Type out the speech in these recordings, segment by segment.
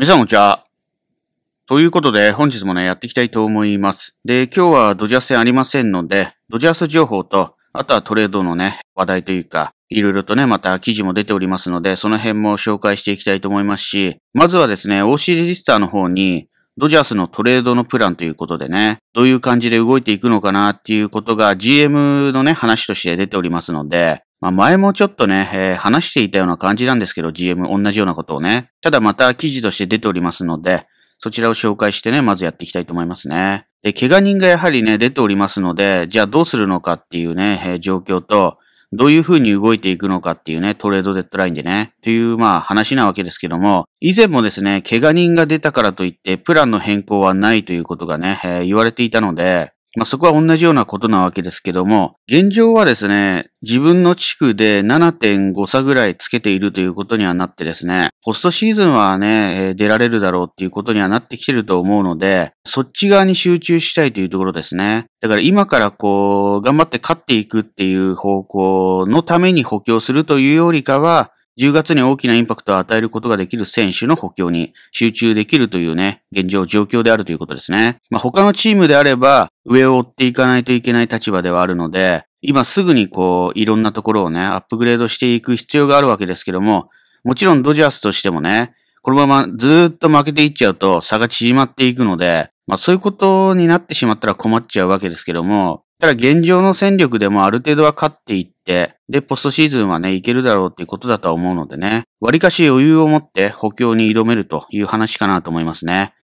皆さんこんにちは。ということで、本日もね、やっていきたいと思います。で、今日はドジャース戦ありませんので、ドジャース情報と、あとはトレードのね、話題というか、いろいろとね、また記事も出ておりますので、その辺も紹介していきたいと思いますし、まずはですね、OC レジスターの方に、ドジャースのトレードのプランということでね、どういう感じで動いていくのかなっていうことが GM のね、話として出ておりますので、まあ、前もちょっとね、えー、話していたような感じなんですけど、GM 同じようなことをね。ただまた記事として出ておりますので、そちらを紹介してね、まずやっていきたいと思いますね。で、怪我人がやはりね、出ておりますので、じゃあどうするのかっていうね、えー、状況と、どういうふうに動いていくのかっていうね、トレードデッドラインでね、というまあ話なわけですけども、以前もですね、怪我人が出たからといって、プランの変更はないということがね、えー、言われていたので、まあ、そこは同じようなことなわけですけども、現状はですね、自分の地区で7.5差ぐらいつけているということにはなってですね、ポストシーズンはね、出られるだろうっていうことにはなってきてると思うので、そっち側に集中したいというところですね。だから今からこう、頑張って勝っていくっていう方向のために補強するというよりかは、10月に大きなインパクトを与えることができる選手の補強に集中できるというね、現状、状況であるということですね。まあ、他のチームであれば、上を追っていかないといけない立場ではあるので、今すぐにこう、いろんなところをね、アップグレードしていく必要があるわけですけども、もちろんドジャースとしてもね、このままずっと負けていっちゃうと差が縮まっていくので、まあそういうことになってしまったら困っちゃうわけですけども、ただ現状の戦力でもある程度は勝っていって、で、ポストシーズンはね、いけるだろうっていうことだとは思うのでね、割かし余裕を持って補強に挑めるという話かなと思いますね。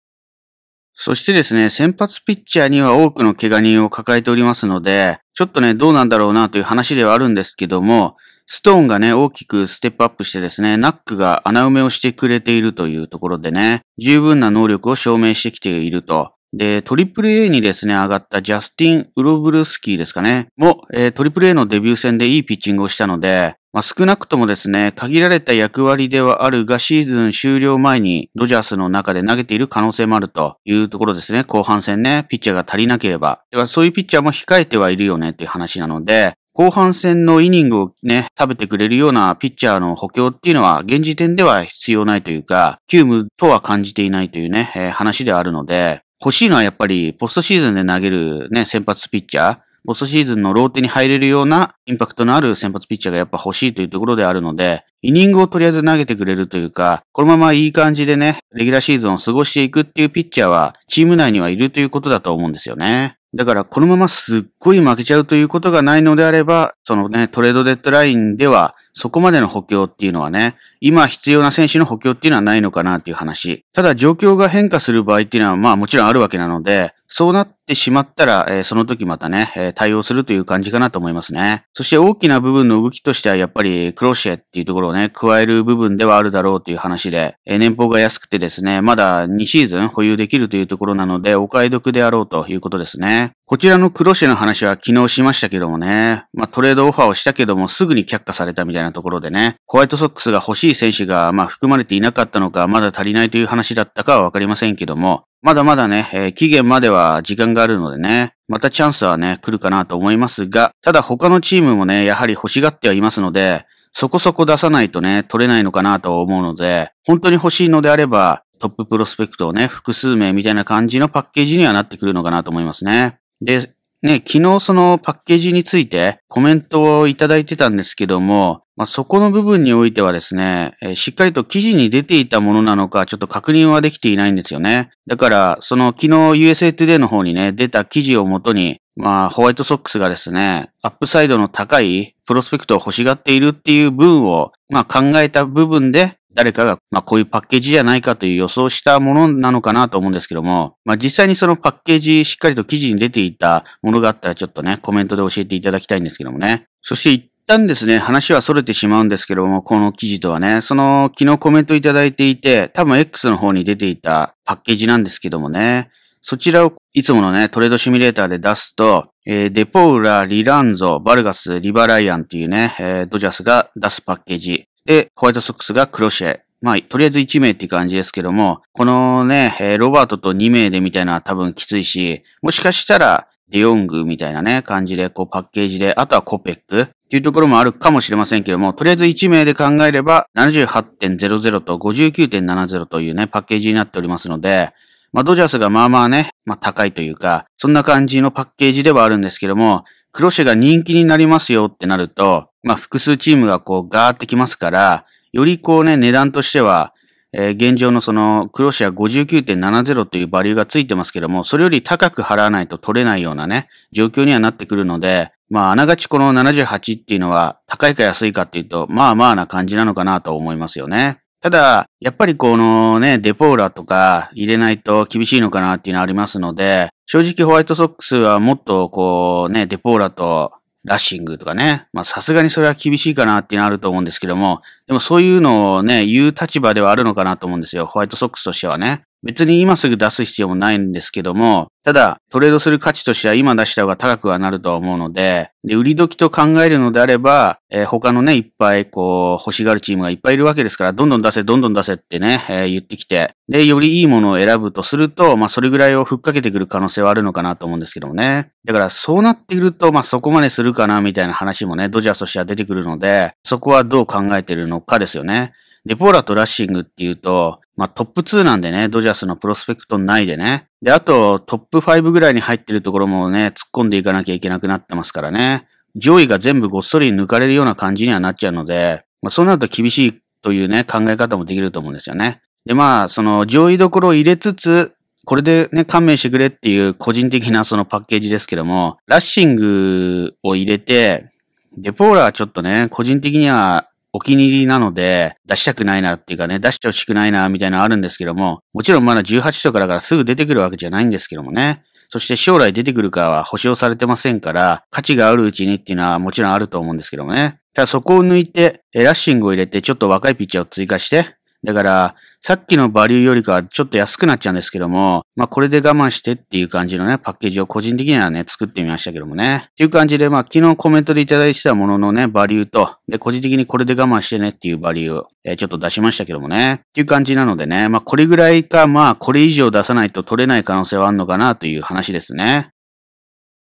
そしてですね、先発ピッチャーには多くの怪我人を抱えておりますので、ちょっとね、どうなんだろうなという話ではあるんですけども、ストーンがね、大きくステップアップしてですね、ナックが穴埋めをしてくれているというところでね、十分な能力を証明してきているとで、AAA にですね、上がったジャスティン・ウロブルスキーですかね、も、えー、AAA のデビュー戦でいいピッチングをしたので、まあ、少なくともですね、限られた役割ではあるが、シーズン終了前にドジャースの中で投げている可能性もあるというところですね。後半戦ね、ピッチャーが足りなければ。ではそういうピッチャーも控えてはいるよねっていう話なので、後半戦のイニングをね、食べてくれるようなピッチャーの補強っていうのは、現時点では必要ないというか、急務とは感じていないというね、えー、話ではあるので、欲しいのはやっぱりポストシーズンで投げるね、先発ピッチャー、ポストシーズンのローテに入れるようなインパクトのある先発ピッチャーがやっぱ欲しいというところであるので、イニングをとりあえず投げてくれるというか、このままいい感じでね、レギュラーシーズンを過ごしていくっていうピッチャーは、チーム内にはいるということだと思うんですよね。だから、このまますっごい負けちゃうということがないのであれば、そのね、トレードデッドラインでは、そこまでの補強っていうのはね、今必要な選手の補強っていうのはないのかなっていう話。ただ状況が変化する場合っていうのはまあもちろんあるわけなので、そうなってしまったら、えー、その時またね、えー、対応するという感じかなと思いますね。そして大きな部分の動きとしてはやっぱりクロシェっていうところをね、加える部分ではあるだろうという話で、えー、年俸が安くてですね、まだ2シーズン保有できるというところなので、お買い得であろうということですね。こちらのクロシェの話は昨日しましたけどもね、まあトレードオファーをしたけどもすぐに却下されたみたいなところでね、ホワイトソックスが欲しい選手がまあ含まれていなかったのか、まだ足りないという話だったかはわかりませんけども、まだまだね、えー、期限までは時間があるのでね、またチャンスはね、来るかなと思いますが、ただ他のチームもね、やはり欲しがってはいますので、そこそこ出さないとね、取れないのかなと思うので、本当に欲しいのであれば、トッププロスペクトをね、複数名みたいな感じのパッケージにはなってくるのかなと思いますね。で、ね、昨日そのパッケージについてコメントをいただいてたんですけども、まあ、そこの部分においてはですね、えー、しっかりと記事に出ていたものなのか、ちょっと確認はできていないんですよね。だから、その昨日 USA Today の方にね、出た記事をもとに、まあ、ホワイトソックスがですね、アップサイドの高いプロスペクトを欲しがっているっていう分を、まあ考えた部分で、誰かが、まあ、こういうパッケージじゃないかという予想したものなのかなと思うんですけども、まあ、実際にそのパッケージしっかりと記事に出ていたものがあったらちょっとね、コメントで教えていただきたいんですけどもね。そして一旦ですね、話は逸れてしまうんですけども、この記事とはね、その昨日コメントいただいていて、多分 X の方に出ていたパッケージなんですけどもね、そちらをいつものね、トレードシミュレーターで出すと、えー、デポウラ、リランゾ、バルガス、リバライアンというね、えー、ドジャスが出すパッケージ。で、ホワイトソックスがクロシェ。まあ、とりあえず1名っていう感じですけども、このね、えー、ロバートと2名でみたいな多分きついし、もしかしたら、デヨングみたいなね、感じで、こうパッケージで、あとはコペックっていうところもあるかもしれませんけども、とりあえず1名で考えれば、78.00と59.70というね、パッケージになっておりますので、まあ、ドジャースがまあまあね、まあ高いというか、そんな感じのパッケージではあるんですけども、クロシェが人気になりますよってなると、まあ、複数チームがこう、ガーってきますから、よりこうね、値段としては、えー、現状のその、クロシア59.70というバリューがついてますけども、それより高く払わないと取れないようなね、状況にはなってくるので、まあ、あながちこの78っていうのは、高いか安いかっていうと、まあまあな感じなのかなと思いますよね。ただ、やっぱりこのね、デポーラとか入れないと厳しいのかなっていうのはありますので、正直ホワイトソックスはもっとこうね、デポーラとラッシングとかね。まあさすがにそれは厳しいかなっていうのあると思うんですけども、でもそういうのをね、言う立場ではあるのかなと思うんですよ。ホワイトソックスとしてはね。別に今すぐ出す必要もないんですけども、ただトレードする価値としては今出した方が高くはなるとは思うので、で、売り時と考えるのであれば、えー、他のね、いっぱいこう、欲しがるチームがいっぱいいるわけですから、どんどん出せ、どんどん出せってね、えー、言ってきて、で、よりいいものを選ぶとすると、まあ、それぐらいを吹っかけてくる可能性はあるのかなと思うんですけどもね。だから、そうなっていると、まあ、そこまでするかな、みたいな話もね、ドジャーとしては出てくるので、そこはどう考えてるのかですよね。デポーラとラッシングっていうと、まあ、トップ2なんでね、ドジャースのプロスペクトないでね。で、あと、トップ5ぐらいに入ってるところもね、突っ込んでいかなきゃいけなくなってますからね。上位が全部ごっそり抜かれるような感じにはなっちゃうので、まあ、そうなると厳しいというね、考え方もできると思うんですよね。で、まあ、その上位どころを入れつつ、これでね、勘弁してくれっていう個人的なそのパッケージですけども、ラッシングを入れて、デポーラはちょっとね、個人的にはお気に入りなので、出したくないなっていうかね、出してほしくないなみたいなのあるんですけども、もちろんまだ18とかだからすぐ出てくるわけじゃないんですけどもね。そして将来出てくるかは保証されてませんから、価値があるうちにっていうのはもちろんあると思うんですけどもね。ただそこを抜いて、ラッシングを入れてちょっと若いピッチャーを追加して、だから、さっきのバリューよりかちょっと安くなっちゃうんですけども、まあこれで我慢してっていう感じのね、パッケージを個人的にはね、作ってみましたけどもね。っていう感じで、まあ昨日コメントでいただいてたもののね、バリューと、で、個人的にこれで我慢してねっていうバリューを、えー、ちょっと出しましたけどもね。っていう感じなのでね、まあこれぐらいか、まあこれ以上出さないと取れない可能性はあるのかなという話ですね。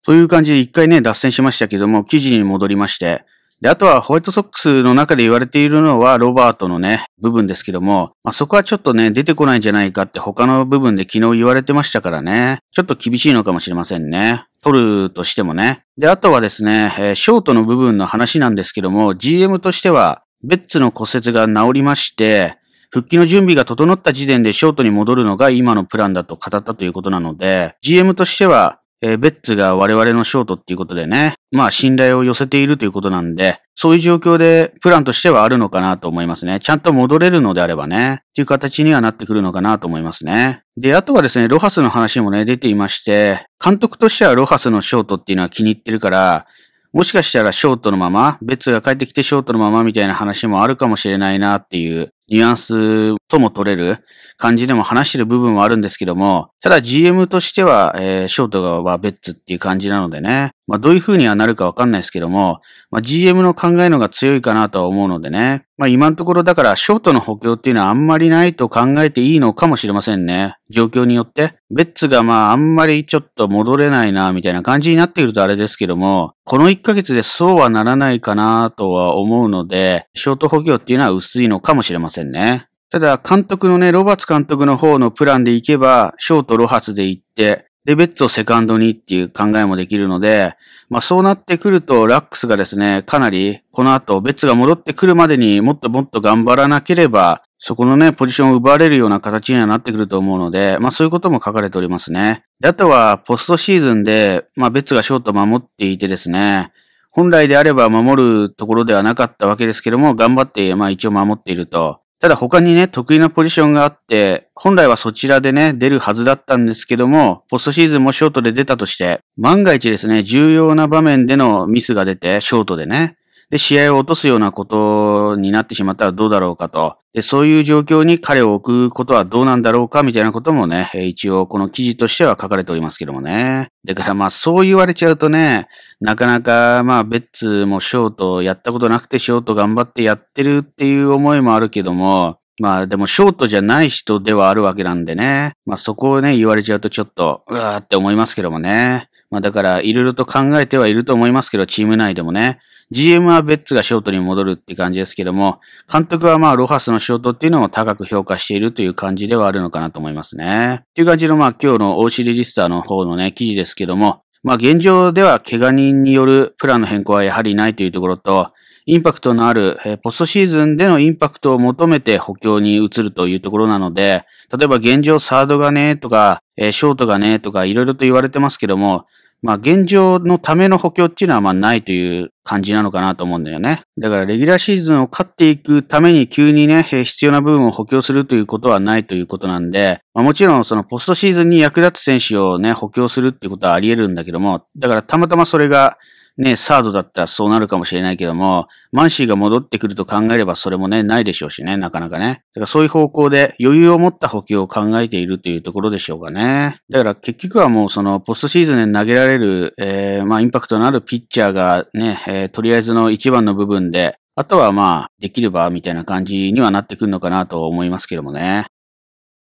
という感じで一回ね、脱線しましたけども、記事に戻りまして、で、あとはホワイトソックスの中で言われているのはロバートのね、部分ですけども、まあ、そこはちょっとね、出てこないんじゃないかって他の部分で昨日言われてましたからね、ちょっと厳しいのかもしれませんね。取るとしてもね。で、あとはですね、えー、ショートの部分の話なんですけども、GM としては、ベッツの骨折が治りまして、復帰の準備が整った時点でショートに戻るのが今のプランだと語ったということなので、GM としてはえー、ベッツが我々のショートっていうことでね、まあ信頼を寄せているということなんで、そういう状況でプランとしてはあるのかなと思いますね。ちゃんと戻れるのであればね、っていう形にはなってくるのかなと思いますね。で、あとはですね、ロハスの話もね、出ていまして、監督としてはロハスのショートっていうのは気に入ってるから、もしかしたらショートのまま、ベッツが帰ってきてショートのままみたいな話もあるかもしれないなっていうニュアンスとも取れる感じでも話してる部分はあるんですけども、ただ GM としては、えー、ショートがベッツっていう感じなのでね、まあ、どういう風にはなるかわかんないですけども、まあ、GM の考えのが強いかなとは思うのでね。まあ、今のところだからショートの補強っていうのはあんまりないと考えていいのかもしれませんね。状況によって。ベッツがまああんまりちょっと戻れないなみたいな感じになってくるとあれですけども、この1ヶ月でそうはならないかなとは思うので、ショート補強っていうのは薄いのかもしれませんね。ただ、監督のね、ロバツ監督の方のプランで行けば、ショートロハスで行って、で、ベッツをセカンドにっていう考えもできるので、まあそうなってくると、ラックスがですね、かなりこの後、ベッツが戻ってくるまでにもっともっと頑張らなければ、そこのね、ポジションを奪われるような形にはなってくると思うので、まあそういうことも書かれておりますね。で、あとは、ポストシーズンで、まあベッツがショートを守っていてですね、本来であれば守るところではなかったわけですけども、頑張って、まあ一応守っていると。ただ他にね、得意なポジションがあって、本来はそちらでね、出るはずだったんですけども、ポストシーズンもショートで出たとして、万が一ですね、重要な場面でのミスが出て、ショートでね、で、試合を落とすようなことになってしまったらどうだろうかと。で、そういう状況に彼を置くことはどうなんだろうかみたいなこともね、一応この記事としては書かれておりますけどもね。だからまあそう言われちゃうとね、なかなかまあベッツもショートやったことなくてショート頑張ってやってるっていう思いもあるけども、まあでもショートじゃない人ではあるわけなんでね。まあそこをね、言われちゃうとちょっと、うわーって思いますけどもね。まあだからいろいろと考えてはいると思いますけど、チーム内でもね。GM はベッツがショートに戻るって感じですけども、監督はまあロハスのショートっていうのを高く評価しているという感じではあるのかなと思いますね。っていう感じのまあ今日の OC レジスターの方のね、記事ですけども、まあ現状では怪我人によるプランの変更はやはりないというところと、インパクトのある、えポストシーズンでのインパクトを求めて補強に移るというところなので、例えば現状サードがね、とか、えショートがね、とか、いろいろと言われてますけども、まあ現状のための補強っていうのはまあないという感じなのかなと思うんだよね。だからレギュラーシーズンを勝っていくために急にね、必要な部分を補強するということはないということなんで、まあ、もちろんそのポストシーズンに役立つ選手をね、補強するっていうことはあり得るんだけども、だからたまたまそれがね、サードだったらそうなるかもしれないけども、マンシーが戻ってくると考えればそれもね、ないでしょうしね、なかなかね。だからそういう方向で余裕を持った補給を考えているというところでしょうかね。だから結局はもうそのポストシーズンで投げられる、えー、まあインパクトのあるピッチャーがね、えー、とりあえずの一番の部分で、あとはまあ、できればみたいな感じにはなってくるのかなと思いますけどもね。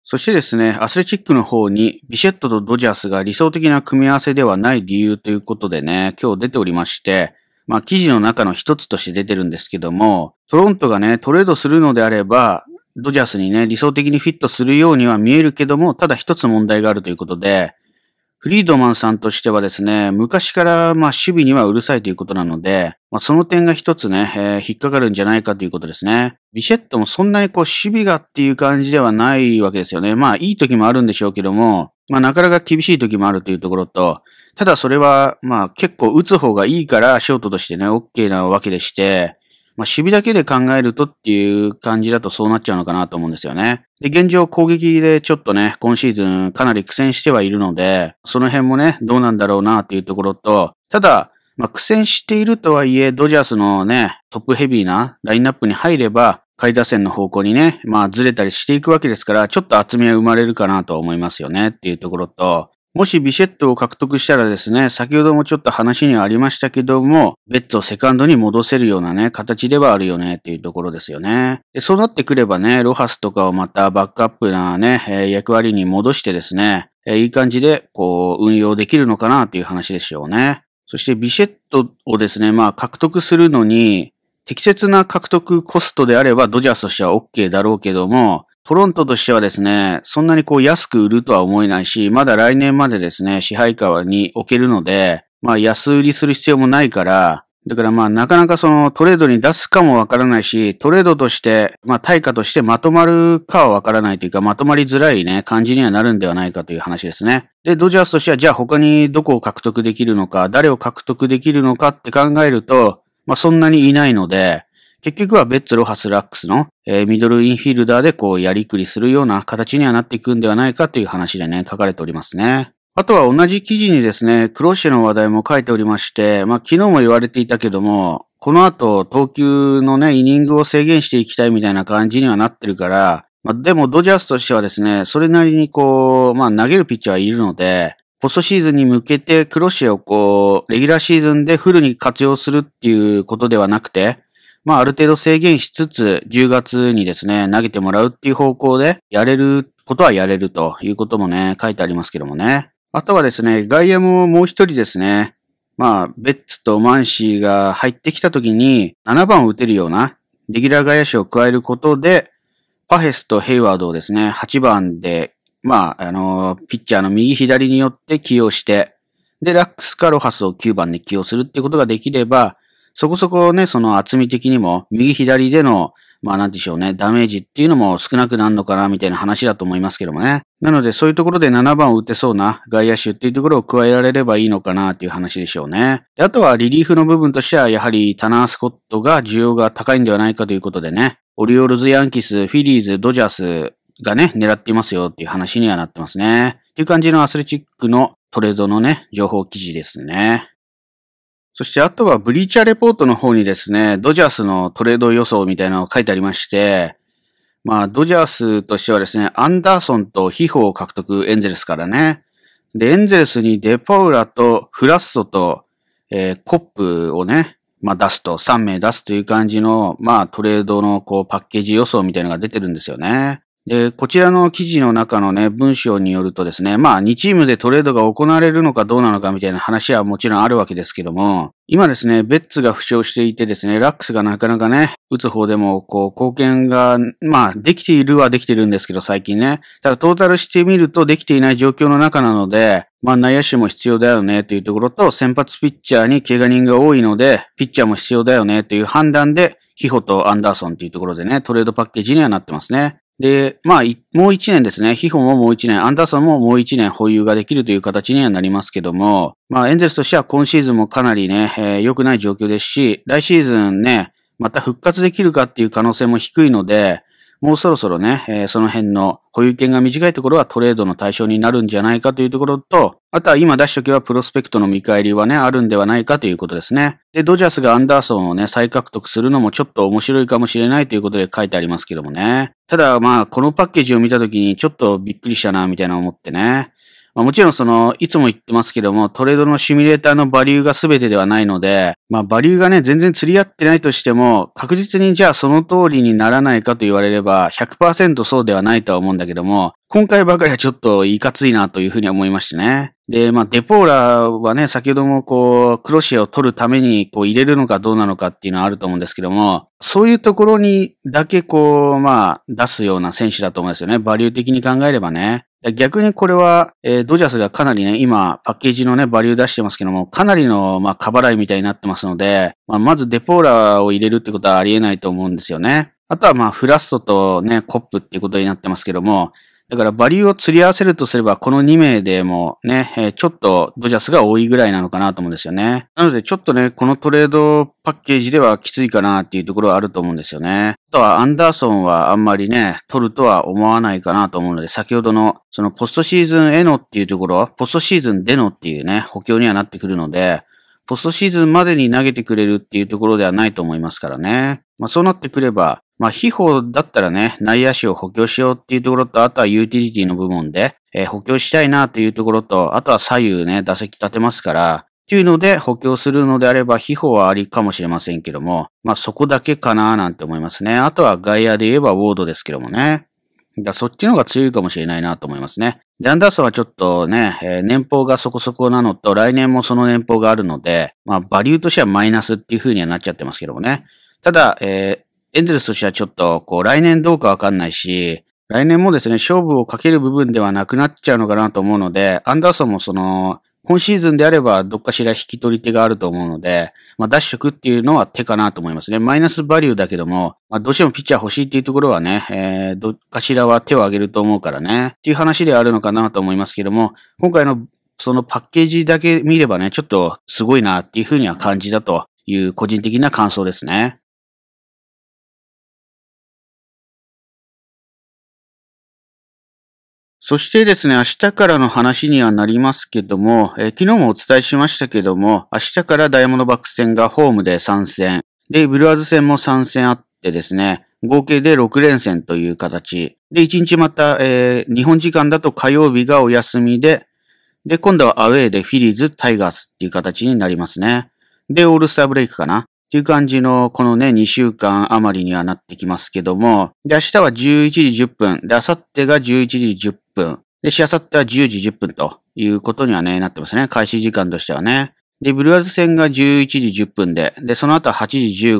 そしてですね、アスレチックの方にビシェットとドジャースが理想的な組み合わせではない理由ということでね、今日出ておりまして、まあ記事の中の一つとして出てるんですけども、トロントがね、トレードするのであれば、ドジャースにね、理想的にフィットするようには見えるけども、ただ一つ問題があるということで、フリードマンさんとしてはですね、昔からまあ守備にはうるさいということなので、まあ、その点が一つね、えー、引っかかるんじゃないかということですね。ビシェットもそんなにこう守備がっていう感じではないわけですよね。まあいい時もあるんでしょうけども、まあなかなか厳しい時もあるというところと、ただそれはまあ結構打つ方がいいからショートとしてね、OK なわけでして、まあ、守備だけで考えるとっていう感じだとそうなっちゃうのかなと思うんですよね。で、現状攻撃でちょっとね、今シーズンかなり苦戦してはいるので、その辺もね、どうなんだろうなっていうところと、ただ、まあ、苦戦しているとはいえ、ドジャースのね、トップヘビーなラインナップに入れば、下位打線の方向にね、まあずれたりしていくわけですから、ちょっと厚みは生まれるかなと思いますよねっていうところと、もしビシェットを獲得したらですね、先ほどもちょっと話にはありましたけども、ベッドをセカンドに戻せるようなね、形ではあるよねっていうところですよね。でそうなってくればね、ロハスとかをまたバックアップなね、え役割に戻してですね、えいい感じでこう運用できるのかなっていう話でしょうね。そしてビシェットをですね、まあ獲得するのに、適切な獲得コストであればドジャースとしては OK だろうけども、トロントとしてはですね、そんなにこう安く売るとは思えないし、まだ来年までですね、支配下に置けるので、まあ安売りする必要もないから、だからまあなかなかそのトレードに出すかもわからないし、トレードとして、まあ対価としてまとまるかはわからないというか、まとまりづらいね、感じにはなるんではないかという話ですね。で、ドジャースとしてはじゃあ他にどこを獲得できるのか、誰を獲得できるのかって考えると、まあそんなにいないので、結局はベッツ、ロハス、ラックスの、えー、ミドルインフィールダーでこうやりくりするような形にはなっていくんではないかという話でね、書かれておりますね。あとは同じ記事にですね、クロッシェの話題も書いておりまして、まあ昨日も言われていたけども、この後投球のね、イニングを制限していきたいみたいな感じにはなってるから、まあでもドジャースとしてはですね、それなりにこう、まあ投げるピッチャーはいるので、ポストシーズンに向けてクロッシェをこう、レギュラーシーズンでフルに活用するっていうことではなくて、まあ、ある程度制限しつつ、10月にですね、投げてもらうっていう方向で、やれることはやれるということもね、書いてありますけどもね。あとはですね、外野ももう一人ですね、まあ、ベッツとマンシーが入ってきた時に、7番を打てるような、レギュラー外野手を加えることで、パヘスとヘイワードをですね、8番で、まあ、あの、ピッチャーの右左によって起用して、で、ラックス・カロハスを9番で起用するってことができれば、そこそこね、その厚み的にも、右左での、まあなんでしょうね、ダメージっていうのも少なくなるのかな、みたいな話だと思いますけどもね。なのでそういうところで7番を打てそうな外野手っていうところを加えられればいいのかな、っていう話でしょうね。であとはリリーフの部分としては、やはりタナースコットが需要が高いんではないかということでね。オリオールズ、ヤンキス、フィリーズ、ドジャースがね、狙っていますよっていう話にはなってますね。っていう感じのアスレチックのトレードのね、情報記事ですね。そしてあとはブリーチャーレポートの方にですね、ドジャースのトレード予想みたいなのが書いてありまして、まあ、ドジャースとしてはですね、アンダーソンとヒホを獲得、エンゼルスからね。で、エンゼルスにデパウラとフラッソと、えー、コップをね、まあ出すと、3名出すという感じの、まあトレードのこうパッケージ予想みたいなのが出てるんですよね。で、こちらの記事の中のね、文章によるとですね、まあ、2チームでトレードが行われるのかどうなのかみたいな話はもちろんあるわけですけども、今ですね、ベッツが負傷していてですね、ラックスがなかなかね、打つ方でも、こう、貢献が、まあ、できているはできてるんですけど、最近ね。ただ、トータルしてみると、できていない状況の中なので、まあ、内野手も必要だよね、というところと、先発ピッチャーに怪我人が多いので、ピッチャーも必要だよね、という判断で、キホとアンダーソンというところでね、トレードパッケージにはなってますね。で、まあ、もう一年ですね。ヒホンももう一年、アンダーソンももう一年保有ができるという形にはなりますけども、まあ、エンゼルスとしては今シーズンもかなりね、えー、良くない状況ですし、来シーズンね、また復活できるかっていう可能性も低いので、もうそろそろね、えー、その辺の保有権が短いところはトレードの対象になるんじゃないかというところと、あとは今出しとけばプロスペクトの見返りはね、あるんではないかということですね。で、ドジャースがアンダーソンをね、再獲得するのもちょっと面白いかもしれないということで書いてありますけどもね。ただまあ、このパッケージを見た時にちょっとびっくりしたな、みたいな思ってね。まあ、もちろんその、いつも言ってますけども、トレードのシミュレーターのバリューが全てではないので、まあ、バリューがね、全然釣り合ってないとしても、確実にじゃあその通りにならないかと言われれば100、そうではないとは思うんだけども、今回ばかりはちょっといかついなというふうに思いましてね。で、まあ、デポーラはね、先ほどもこう、クロシアを取るためにこう入れるのかどうなのかっていうのはあると思うんですけども、そういうところにだけこう、まあ、出すような選手だと思うんですよね。バリュー的に考えればね。逆にこれは、えー、ドジャースがかなりね、今、パッケージのね、バリュー出してますけども、かなりの、まあ、過払いみたいになってますので、まあ、まずデポーラを入れるってことはありえないと思うんですよね。あとは、まあ、フラストとね、コップっていうことになってますけども、だからバリューを釣り合わせるとすれば、この2名でもね、ちょっとドジャスが多いぐらいなのかなと思うんですよね。なのでちょっとね、このトレードパッケージではきついかなっていうところはあると思うんですよね。あとはアンダーソンはあんまりね、取るとは思わないかなと思うので、先ほどのそのポストシーズンへのっていうところ、ポストシーズンでのっていうね、補強にはなってくるので、ポストシーズンまでに投げてくれるっていうところではないと思いますからね。まあそうなってくれば、まあ、宝だったらね、内野手を補強しようっていうところと、あとはユーティリティの部門で、えー、補強したいなというところと、あとは左右ね、打席立てますから、っていうので補強するのであれば、秘宝はありかもしれませんけども、まあそこだけかなーなんて思いますね。あとは外野で言えばウォードですけどもね。だそっちの方が強いかもしれないなと思いますね。で、アンダーソンはちょっとね、えー、年俸がそこそこなのと、来年もその年俸があるので、まあ、バリューとしてはマイナスっていう風にはなっちゃってますけどもね。ただ、えエンゼルスとしてはちょっと、こう、来年どうかわかんないし、来年もですね、勝負をかける部分ではなくなっちゃうのかなと思うので、アンダーソンもその、今シーズンであれば、どっかしら引き取り手があると思うので、まあ、脱色っていうのは手かなと思いますね。マイナスバリューだけども、まあ、どうしてもピッチャー欲しいっていうところはね、えー、どっかしらは手を挙げると思うからね、っていう話であるのかなと思いますけども、今回のそのパッケージだけ見ればね、ちょっとすごいなっていうふうには感じたという個人的な感想ですね。そしてですね、明日からの話にはなりますけども、えー、昨日もお伝えしましたけども、明日からダイヤモンドバックス戦がホームで参戦。で、ブルワーズ戦も参戦あってですね、合計で6連戦という形。で、1日また、えー、日本時間だと火曜日がお休みで、で、今度はアウェーでフィリーズ、タイガースっていう形になりますね。で、オールスターブレイクかな。っていう感じの、このね、2週間余りにはなってきますけども、で、明日は11時10分、で、明後日が11時10分、で、しあさっては10時10分ということにはね、なってますね。開始時間としてはね。で、ブルワーズ戦が11時10分で、で、その後は8時15、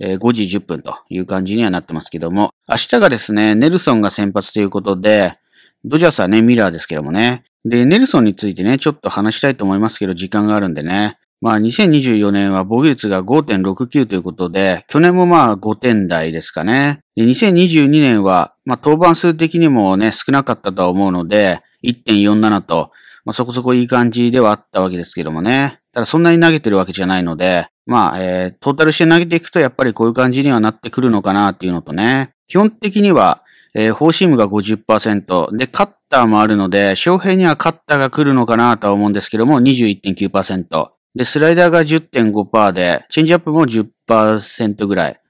5時10分という感じにはなってますけども、明日がですね、ネルソンが先発ということで、ドジャースはね、ミラーですけどもね。で、ネルソンについてね、ちょっと話したいと思いますけど、時間があるんでね。まあ、2024年は防御率が5.69ということで、去年もまあ5点台ですかね。で、2022年は、まあ、登板数的にもね、少なかったとは思うので、1.47と、まあ、そこそこいい感じではあったわけですけどもね。ただそんなに投げてるわけじゃないので、まあ、えー、トータルして投げていくとやっぱりこういう感じにはなってくるのかなっていうのとね。基本的には、えー、フォーシームが50%、で、カッターもあるので、翔平にはカッターが来るのかなとは思うんですけども、21.9%。で、スライダーが10.5%で、チェンジアップも10%ぐらい。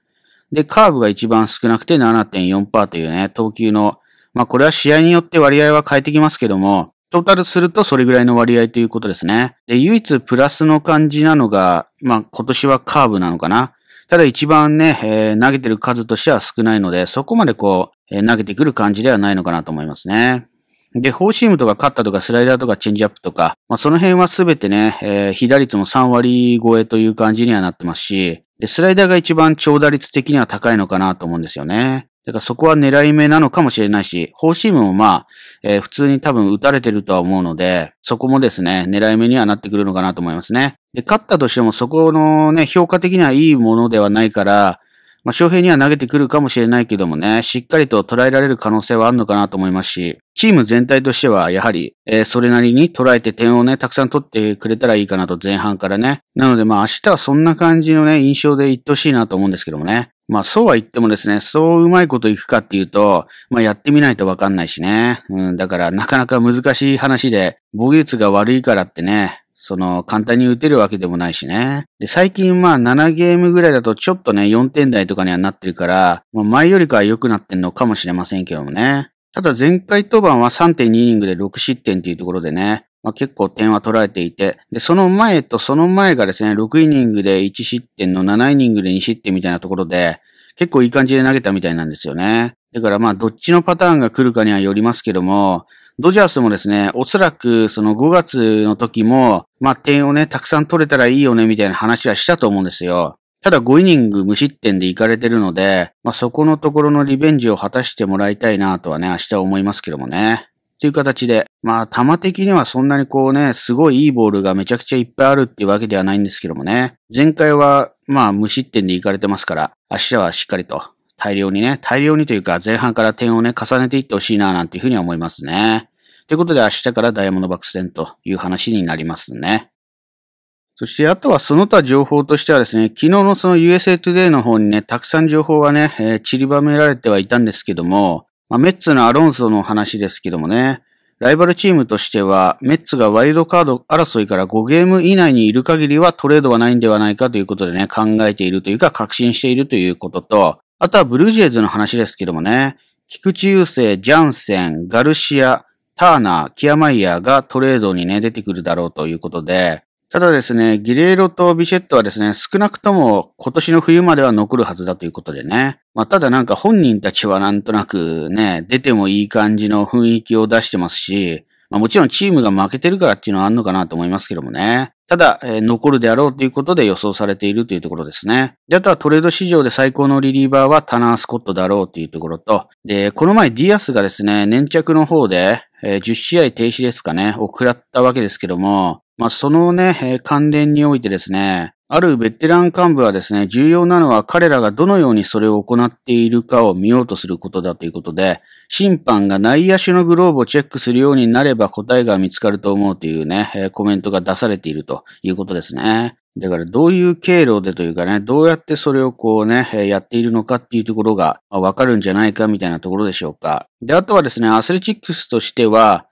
で、カーブが一番少なくて7.4%というね、投球の、まあこれは試合によって割合は変えてきますけども、トータルするとそれぐらいの割合ということですね。で、唯一プラスの感じなのが、まあ今年はカーブなのかな。ただ一番ね、えー、投げてる数としては少ないので、そこまでこう、えー、投げてくる感じではないのかなと思いますね。で、フォーシームとかカッターとかスライダーとかチェンジアップとか、まあ、その辺はすべてね、えー、被打率も3割超えという感じにはなってますし、で、スライダーが一番長打率的には高いのかなと思うんですよね。だからそこは狙い目なのかもしれないし、フォーシームもまあ、えー、普通に多分打たれてるとは思うので、そこもですね、狙い目にはなってくるのかなと思いますね。で、勝ったとしてもそこのね、評価的にはいいものではないから、まあ、翔平には投げてくるかもしれないけどもね、しっかりと捉えられる可能性はあるのかなと思いますし、チーム全体としては、やはり、えー、それなりに捉えて点をね、たくさん取ってくれたらいいかなと前半からね。なのでまあ明日はそんな感じのね、印象でいってほしいなと思うんですけどもね。まあそうは言ってもですね、そううまいこといくかっていうと、まあやってみないとわかんないしね。うん、だからなかなか難しい話で、防御率が悪いからってね、その、簡単に打てるわけでもないしね。で、最近まあ7ゲームぐらいだとちょっとね、4点台とかにはなってるから、まあ前よりかは良くなってんのかもしれませんけどもね。ただ前回登板は3.2イニングで6失点っていうところでね、まあ、結構点は取られていて、で、その前とその前がですね、6イニングで1失点の7イニングで2失点みたいなところで、結構いい感じで投げたみたいなんですよね。だからまあ、どっちのパターンが来るかにはよりますけども、ドジャースもですね、おそらくその5月の時も、まあ、点をね、たくさん取れたらいいよね、みたいな話はしたと思うんですよ。ただ5イニング無失点でいかれてるので、まあ、そこのところのリベンジを果たしてもらいたいなとはね、明日思いますけどもね。っていう形で、まあ、球的にはそんなにこうね、すごいいいボールがめちゃくちゃいっぱいあるっていうわけではないんですけどもね。前回は、まあ、無失点でいかれてますから、明日はしっかりと大量にね、大量にというか前半から点をね、重ねていってほしいななんていうふうに思いますね。ということで明日からダイヤモンドバックス戦という話になりますね。そして、あとはその他情報としてはですね、昨日のその USA Today の方にね、たくさん情報がね、えー、散りばめられてはいたんですけども、まあ、メッツのアロンソの話ですけどもね、ライバルチームとしては、メッツがワイルドカード争いから5ゲーム以内にいる限りはトレードはないんではないかということでね、考えているというか確信しているということと、あとはブルージェイズの話ですけどもね、菊池雄星、ジャンセン、ガルシア、ターナー、キアマイヤーがトレードにね、出てくるだろうということで、ただですね、ギレーロとビシェットはですね、少なくとも今年の冬までは残るはずだということでね。まあ、ただなんか本人たちはなんとなくね、出てもいい感じの雰囲気を出してますし、まあ、もちろんチームが負けてるからっていうのはあんのかなと思いますけどもね。ただ、えー、残るであろうということで予想されているというところですね。で、あとはトレード市場で最高のリリーバーはタナー・スコットだろうというところと、で、この前ディアスがですね、粘着の方で、えー、10試合停止ですかね、を食らったわけですけども、まあ、そのね、えー、関連においてですね、あるベテラン幹部はですね、重要なのは彼らがどのようにそれを行っているかを見ようとすることだということで、審判が内野手のグローブをチェックするようになれば答えが見つかると思うというね、えー、コメントが出されているということですね。だからどういう経路でというかね、どうやってそれをこうね、やっているのかっていうところがわかるんじゃないかみたいなところでしょうか。で、あとはですね、アスレチックスとしては、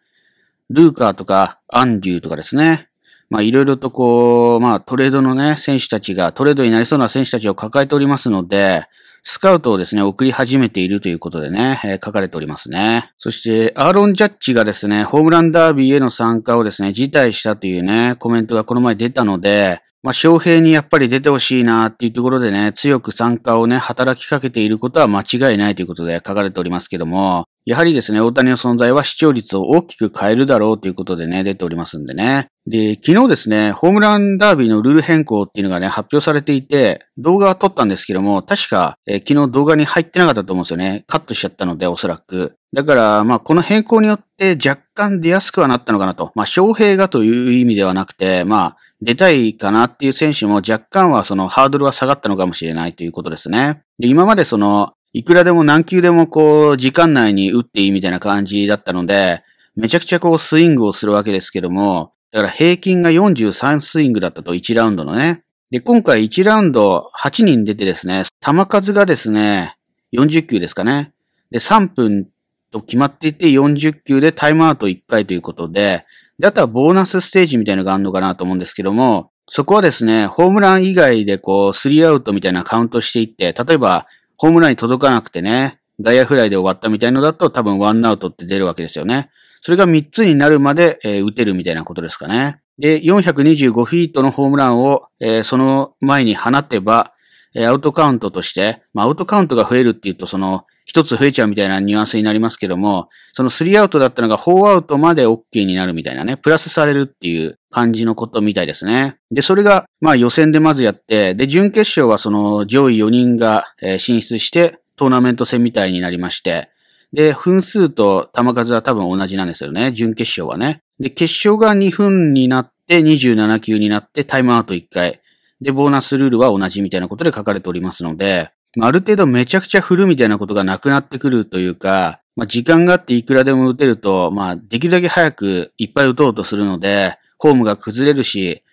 ルーカーとかアンデューとかですね、まあいろいろとこう、まあトレードのね、選手たちが、トレードになりそうな選手たちを抱えておりますので、スカウトをですね、送り始めているということでね、えー、書かれておりますね。そして、アーロン・ジャッジがですね、ホームランダービーへの参加をですね、辞退したというね、コメントがこの前出たので、まあ、翔平にやっぱり出てほしいなっていうところでね、強く参加をね、働きかけていることは間違いないということで書かれておりますけども、やはりですね、大谷の存在は視聴率を大きく変えるだろうということでね、出ておりますんでね。で、昨日ですね、ホームランダービーのルール変更っていうのがね、発表されていて、動画は撮ったんですけども、確か、えー、昨日動画に入ってなかったと思うんですよね。カットしちゃったので、おそらく。だから、まあ、この変更によって若干出やすくはなったのかなと。まあ、翔平がという意味ではなくて、まあ、出たいかなっていう選手も若干はそのハードルは下がったのかもしれないということですね。で今までその、いくらでも何球でもこう、時間内に打っていいみたいな感じだったので、めちゃくちゃこうスイングをするわけですけども、だから平均が43スイングだったと1ラウンドのね。で、今回1ラウンド8人出てですね、球数がですね、40球ですかね。で、3分と決まっていて40球でタイムアウト1回ということで、で、あとはボーナスステージみたいなのがあるのかなと思うんですけども、そこはですね、ホームラン以外でこう、スリーアウトみたいなカウントしていって、例えば、ホームランに届かなくてね、外野フライで終わったみたいのだと多分ワンアウトって出るわけですよね。それが3つになるまで、えー、打てるみたいなことですかね。で、425フィートのホームランを、えー、その前に放てば、えー、アウトカウントとして、まあ、アウトカウントが増えるっていうと、その、一つ増えちゃうみたいなニュアンスになりますけども、その3アウトだったのが4アウトまで OK になるみたいなね、プラスされるっていう感じのことみたいですね。で、それが、まあ予選でまずやって、で、準決勝はその上位4人が進出して、トーナメント戦みたいになりまして、で、分数と球数は多分同じなんですよね。準決勝はね。で、決勝が2分になって、27球になって、タイムアウト1回。で、ボーナスルールは同じみたいなことで書かれておりますので、ある程度めちゃくちゃ振るみたいなことがなくなってくるというか、まあ、時間があっていくらでも打てると、まあ、できるだけ早くいっぱい打とうとするので、フォームが崩れるし、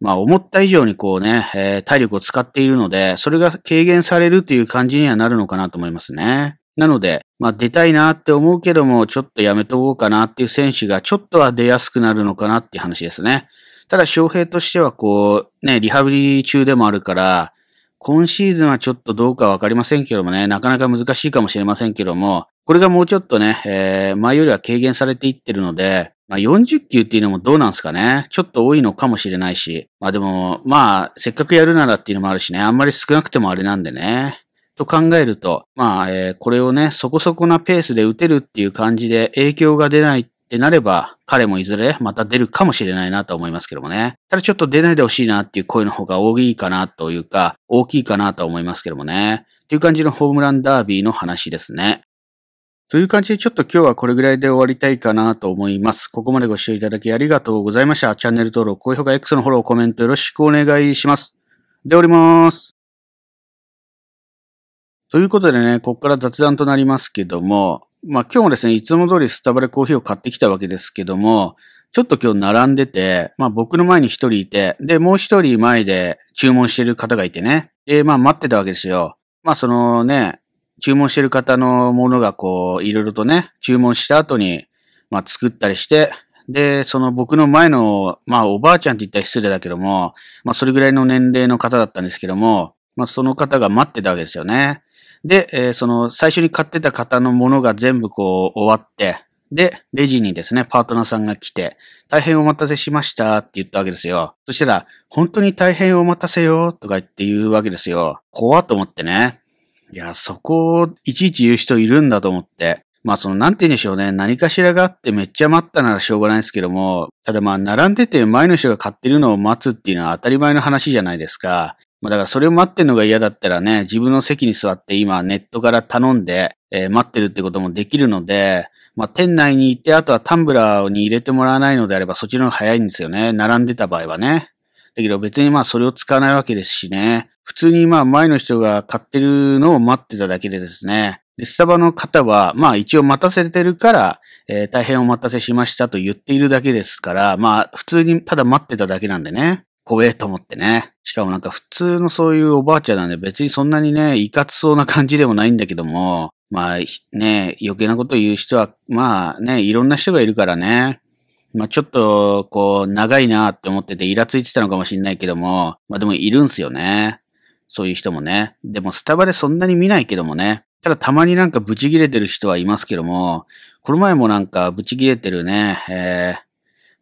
まあ、思った以上にこうね、えー、体力を使っているので、それが軽減されるという感じにはなるのかなと思いますね。なので、まあ、出たいなって思うけども、ちょっとやめとこうかなっていう選手がちょっとは出やすくなるのかなっていう話ですね。ただ、翔平としてはこう、ね、リハビリ中でもあるから、今シーズンはちょっとどうかわかりませんけどもね、なかなか難しいかもしれませんけども、これがもうちょっとね、えー、前よりは軽減されていってるので、まあ、40球っていうのもどうなんすかね。ちょっと多いのかもしれないし。まあでも、まあ、せっかくやるならっていうのもあるしね、あんまり少なくてもあれなんでね。と考えると、まあ、えー、これをね、そこそこなペースで打てるっていう感じで影響が出ないってなれば、彼もいずれまた出るかもしれないなと思いますけどもね。ただちょっと出ないでほしいなっていう声の方が大きいかなというか、大きいかなと思いますけどもね。っていう感じのホームランダービーの話ですね。という感じでちょっと今日はこれぐらいで終わりたいかなと思います。ここまでご視聴いただきありがとうございました。チャンネル登録、高評価、X のフォロー、コメントよろしくお願いします。でおります。ということでね、ここから雑談となりますけども、まあ今日もですね、いつも通りスタバでコーヒーを買ってきたわけですけども、ちょっと今日並んでて、まあ僕の前に一人いて、で、もう一人前で注文してる方がいてね。で、まあ待ってたわけですよ。まあそのね、注文してる方のものがこう、いろいろとね、注文した後に、まあ作ったりして、で、その僕の前の、まあおばあちゃんって言ったら失礼だけども、まあそれぐらいの年齢の方だったんですけども、まあその方が待ってたわけですよね。で、えー、その最初に買ってた方のものが全部こう終わって、で、レジにですね、パートナーさんが来て、大変お待たせしましたって言ったわけですよ。そしたら、本当に大変お待たせよとか言って言うわけですよ。怖と思ってね。いや、そこをいちいち言う人いるんだと思って。まあその、なんて言うんでしょうね。何かしらがあってめっちゃ待ったならしょうがないですけども、ただまあ、並んでて前の人が買ってるのを待つっていうのは当たり前の話じゃないですか。まあだからそれを待ってるのが嫌だったらね、自分の席に座って今ネットから頼んで、えー、待ってるってこともできるので、まあ店内に行って、あとはタンブラーに入れてもらわないのであればそっちの方が早いんですよね。並んでた場合はね。だけど別にまあそれを使わないわけですしね。普通にまあ前の人が買ってるのを待ってただけでですね。で、スタバの方は、まあ一応待たせてるから、えー、大変お待たせしましたと言っているだけですから、まあ普通にただ待ってただけなんでね。怖えと思ってね。しかもなんか普通のそういうおばあちゃんなんで別にそんなにね、いかつそうな感じでもないんだけども、まあね、余計なこと言う人は、まあね、いろんな人がいるからね。まあちょっと、こう、長いなって思っててイラついてたのかもしんないけども、まあでもいるんすよね。そういう人もね。でもスタバでそんなに見ないけどもね。ただたまになんかブチ切れてる人はいますけども、この前もなんかブチ切れてるね、えー、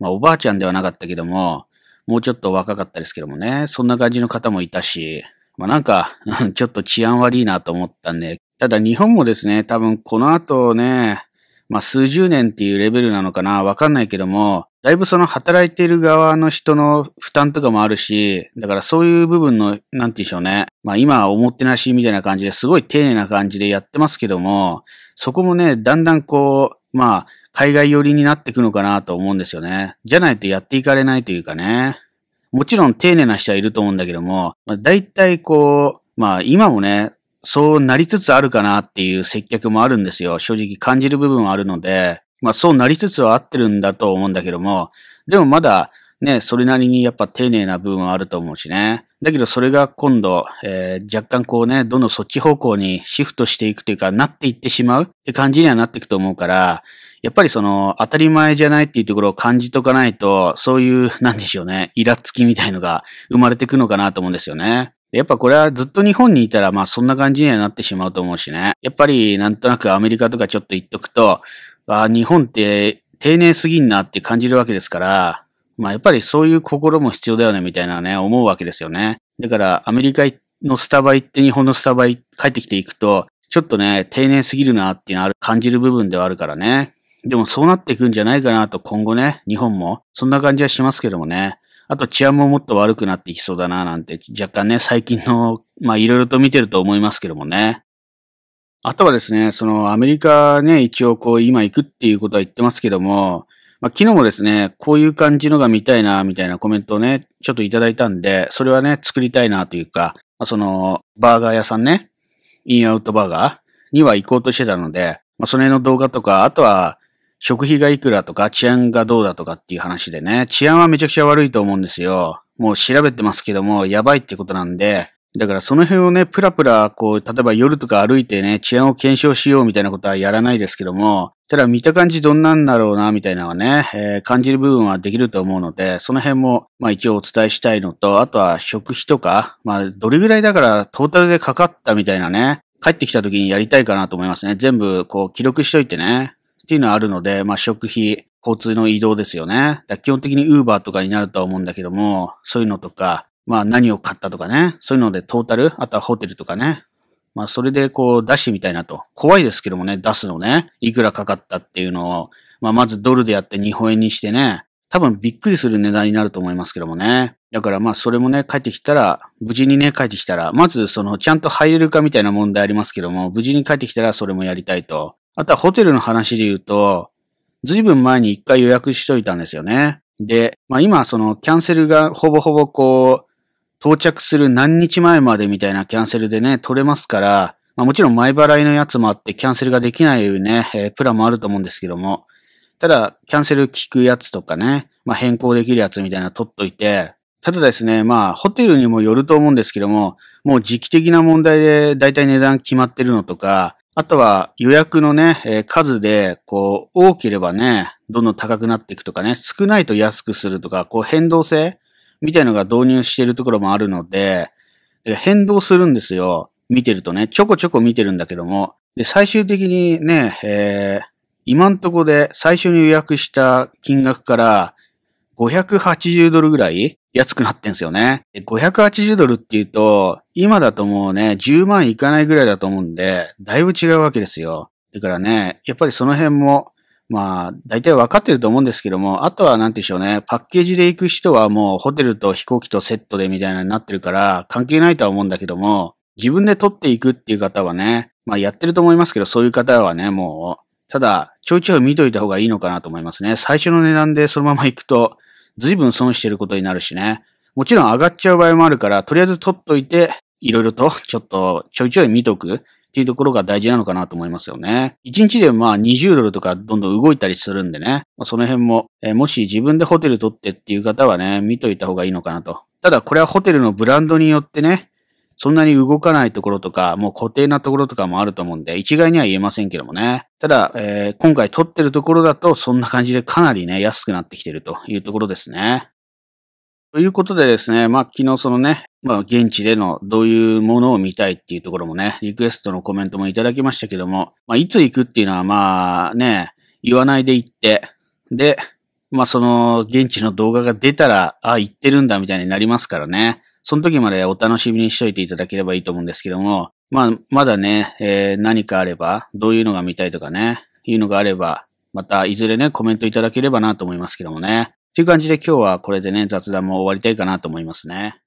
まあおばあちゃんではなかったけども、もうちょっと若かったですけどもね、そんな感じの方もいたし、まあなんか、ちょっと治安悪いなと思ったんで、ただ日本もですね、多分この後ね、まあ数十年っていうレベルなのかな、わかんないけども、だいぶその働いている側の人の負担とかもあるし、だからそういう部分の、なんて言うんでしょうね。まあ今おもてなしみたいな感じですごい丁寧な感じでやってますけども、そこもね、だんだんこう、まあ、海外寄りになっていくのかなと思うんですよね。じゃないとやっていかれないというかね。もちろん丁寧な人はいると思うんだけども、まあ、大体こう、まあ今もね、そうなりつつあるかなっていう接客もあるんですよ。正直感じる部分はあるので、まあそうなりつつは合ってるんだと思うんだけども、でもまだね、それなりにやっぱ丁寧な部分はあると思うしね。だけどそれが今度、えー、若干こうね、どんどんそっち方向にシフトしていくというか、なっていってしまうって感じにはなっていくと思うから、やっぱりその、当たり前じゃないっていうところを感じとかないと、そういう、なんでしょうね、イラつきみたいのが生まれてくのかなと思うんですよね。やっぱこれはずっと日本にいたら、まあそんな感じにはなってしまうと思うしね。やっぱりなんとなくアメリカとかちょっと言っとくと、あ日本って丁寧すぎんなって感じるわけですから、まあやっぱりそういう心も必要だよねみたいなね、思うわけですよね。だからアメリカのスタバ行って日本のスタバ帰ってきていくと、ちょっとね、丁寧すぎるなっていうのは感じる部分ではあるからね。でもそうなっていくんじゃないかなと今後ね、日本も、そんな感じはしますけどもね。あと治安ももっと悪くなっていきそうだななんて、若干ね、最近の、まあいろいろと見てると思いますけどもね。あとはですね、そのアメリカね、一応こう今行くっていうことは言ってますけども、まあ昨日もですね、こういう感じのが見たいな、みたいなコメントをね、ちょっといただいたんで、それはね、作りたいなというか、まあ、その、バーガー屋さんね、インアウトバーガーには行こうとしてたので、まあその辺の動画とか、あとは、食費がいくらとか治安がどうだとかっていう話でね、治安はめちゃくちゃ悪いと思うんですよ。もう調べてますけども、やばいってことなんで、だからその辺をね、プラプラ、こう、例えば夜とか歩いてね、治安を検証しようみたいなことはやらないですけども、ただ見た感じどんなんだろうな、みたいなのはね、えー、感じる部分はできると思うので、その辺も、まあ一応お伝えしたいのと、あとは食費とか、まあどれぐらいだからトータルでかかったみたいなね、帰ってきた時にやりたいかなと思いますね。全部こう記録しといてね。っていうのはあるので、まあ、食費、交通の移動ですよね。基本的に Uber とかになるとは思うんだけども、そういうのとか、まあ何を買ったとかね、そういうのでトータル、あとはホテルとかね。まあそれでこう出してみたいなと。怖いですけどもね、出すのね、いくらかかったっていうのを、まあまずドルでやって日本円にしてね、多分びっくりする値段になると思いますけどもね。だからまあそれもね、帰ってきたら、無事にね、帰ってきたら、まずそのちゃんと入れるかみたいな問題ありますけども、無事に帰ってきたらそれもやりたいと。あとはホテルの話で言うと、ずいぶん前に一回予約しといたんですよね。で、まあ今そのキャンセルがほぼほぼこう、到着する何日前までみたいなキャンセルでね、取れますから、まあもちろん前払いのやつもあってキャンセルができないね、えー、プランもあると思うんですけども、ただ、キャンセル聞くやつとかね、まあ変更できるやつみたいな取っといて、ただですね、まあ、ホテルにもよると思うんですけども、もう時期的な問題で大体値段決まってるのとか、あとは予約のね、えー、数で、こう、多ければね、どんどん高くなっていくとかね、少ないと安くするとか、こう変動性みたいのが導入しているところもあるので、で変動するんですよ。見てるとね、ちょこちょこ見てるんだけども。で、最終的にね、えー、今んとこで最初に予約した金額から、580ドルぐらい安くなってんすよね。580ドルって言うと、今だともうね、10万いかないぐらいだと思うんで、だいぶ違うわけですよ。だからね、やっぱりその辺も、まあ、大体わかってると思うんですけども、あとはなんてうんでしょうね、パッケージで行く人はもうホテルと飛行機とセットでみたいなになってるから、関係ないとは思うんだけども、自分で取っていくっていう方はね、まあやってると思いますけど、そういう方はね、もう、ただ、ちょいちょい見といた方がいいのかなと思いますね。最初の値段でそのまま行くと、随分損してることになるしね。もちろん上がっちゃう場合もあるから、とりあえず取っといて、いろいろとちょっとちょいちょい見とくっていうところが大事なのかなと思いますよね。1日でまあ20ドルとかどんどん動いたりするんでね。まあ、その辺も、えー、もし自分でホテル取ってっていう方はね、見といた方がいいのかなと。ただこれはホテルのブランドによってね、そんなに動かないところとか、もう固定なところとかもあると思うんで、一概には言えませんけどもね。ただ、えー、今回撮ってるところだと、そんな感じでかなりね、安くなってきてるというところですね。ということでですね、まあ、昨日そのね、まあ、現地でのどういうものを見たいっていうところもね、リクエストのコメントもいただきましたけども、まあ、いつ行くっていうのはまあね、言わないで行って、で、まあ、その現地の動画が出たら、あ、行ってるんだみたいになりますからね。その時までお楽しみにしといていただければいいと思うんですけども、まあ、まだね、えー、何かあれば、どういうのが見たいとかね、いうのがあれば、またいずれね、コメントいただければなと思いますけどもね。という感じで今日はこれでね、雑談も終わりたいかなと思いますね。